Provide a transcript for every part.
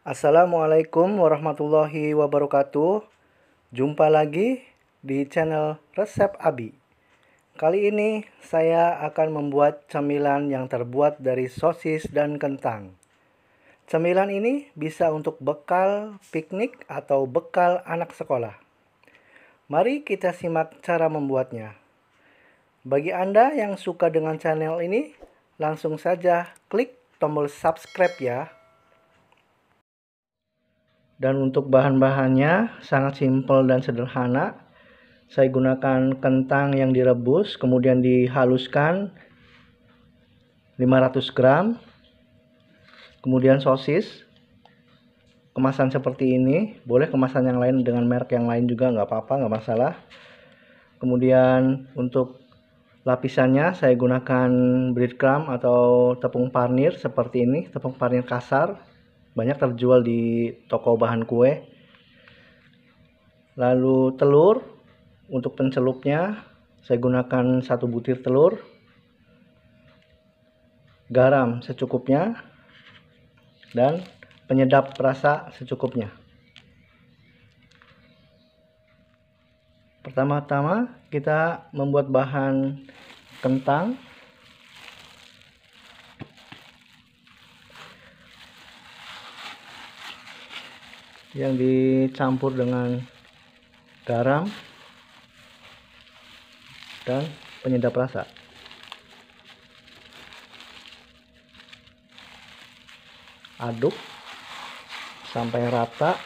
Assalamualaikum warahmatullahi wabarakatuh. Jumpa lagi di channel Resep Abi. Kali ini saya akan membuat cemilan yang terbuat dari sosis dan kentang. Cemilan ini bisa untuk bekal piknik atau bekal anak sekolah. Mari kita simak cara membuatnya. Bagi Anda yang suka dengan channel ini, langsung saja klik tombol subscribe ya dan untuk bahan-bahannya sangat simpel dan sederhana. Saya gunakan kentang yang direbus kemudian dihaluskan 500 gram. Kemudian sosis kemasan seperti ini, boleh kemasan yang lain dengan merek yang lain juga nggak apa-apa, nggak masalah. Kemudian untuk lapisannya saya gunakan breadcrumb atau tepung parnir seperti ini, tepung parnir kasar banyak terjual di toko bahan kue. Lalu telur untuk pencelupnya saya gunakan satu butir telur, garam secukupnya, dan penyedap rasa secukupnya. Pertama-tama kita membuat bahan kentang yang dicampur dengan garam dan penyedap rasa aduk sampai rata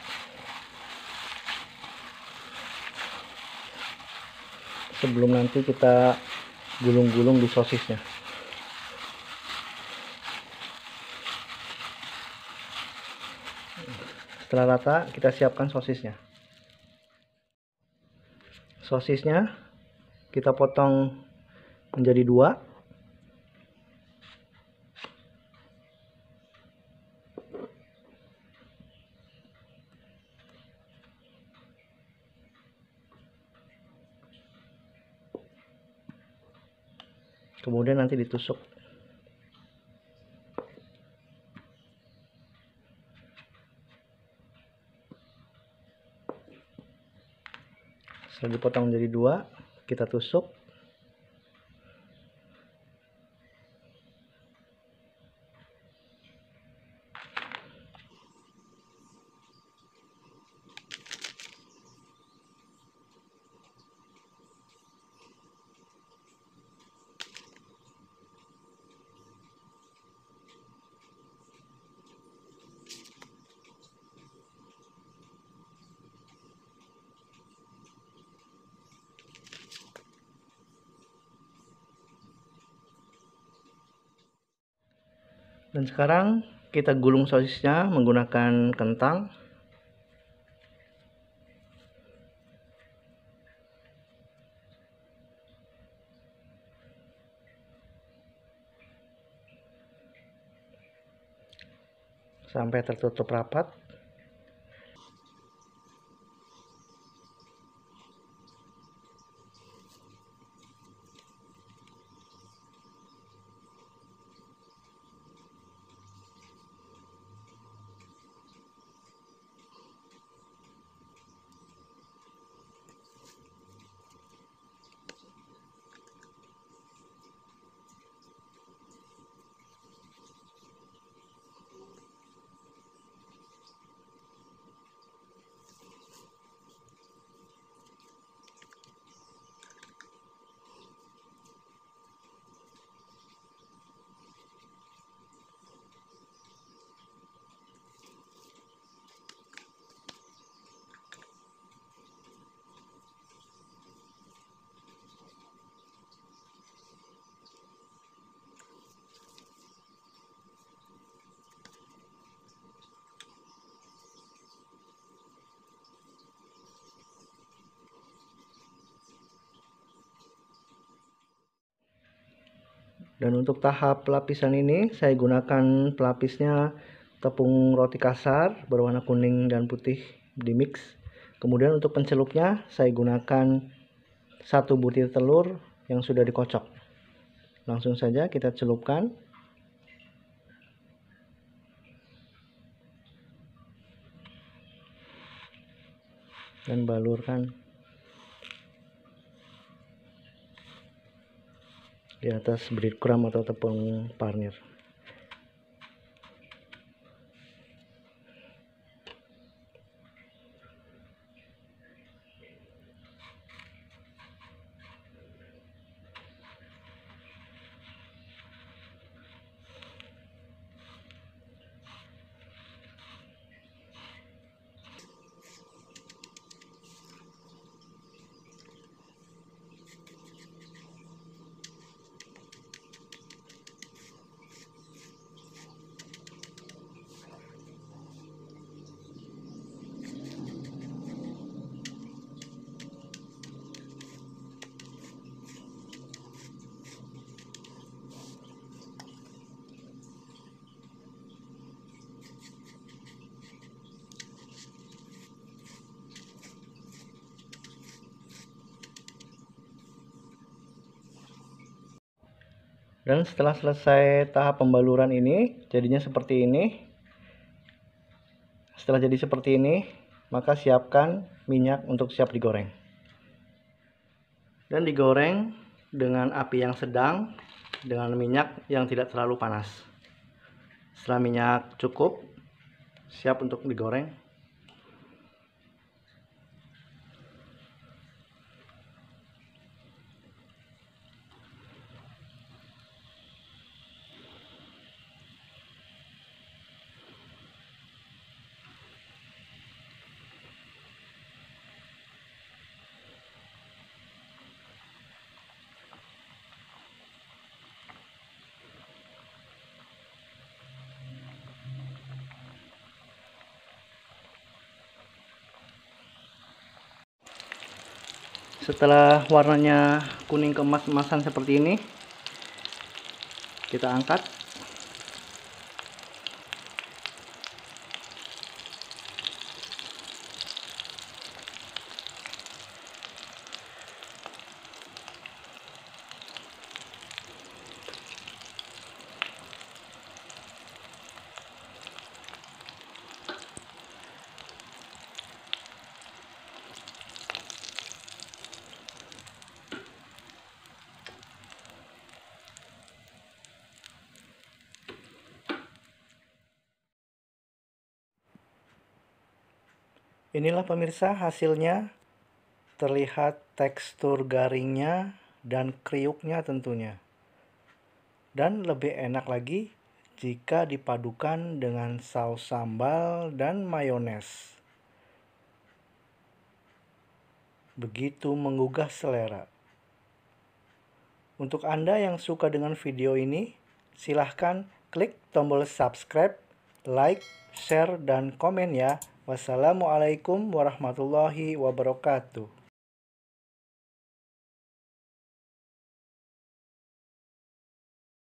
sebelum nanti kita gulung-gulung di sosisnya Setelah rata, kita siapkan sosisnya. Sosisnya kita potong menjadi dua. Kemudian nanti ditusuk. Sudah dipotong menjadi dua kita tusuk dan sekarang kita gulung sosisnya menggunakan kentang sampai tertutup rapat Dan untuk tahap pelapisan ini saya gunakan pelapisnya tepung roti kasar berwarna kuning dan putih di mix. Kemudian untuk pencelupnya saya gunakan satu butir telur yang sudah dikocok. Langsung saja kita celupkan. Dan balurkan di atas breadcrumb atau tepung parnir Dan setelah selesai tahap pembaluran ini, jadinya seperti ini. Setelah jadi seperti ini, maka siapkan minyak untuk siap digoreng. Dan digoreng dengan api yang sedang dengan minyak yang tidak terlalu panas. Setelah minyak cukup, siap untuk digoreng. setelah warnanya kuning keemas-emasan seperti ini kita angkat Inilah pemirsa hasilnya terlihat tekstur garingnya dan kriuknya tentunya. Dan lebih enak lagi jika dipadukan dengan saus sambal dan mayones. Begitu menggugah selera. Untuk Anda yang suka dengan video ini, silahkan klik tombol subscribe like, share, dan komen ya. Wassalamualaikum warahmatullahi wabarakatuh.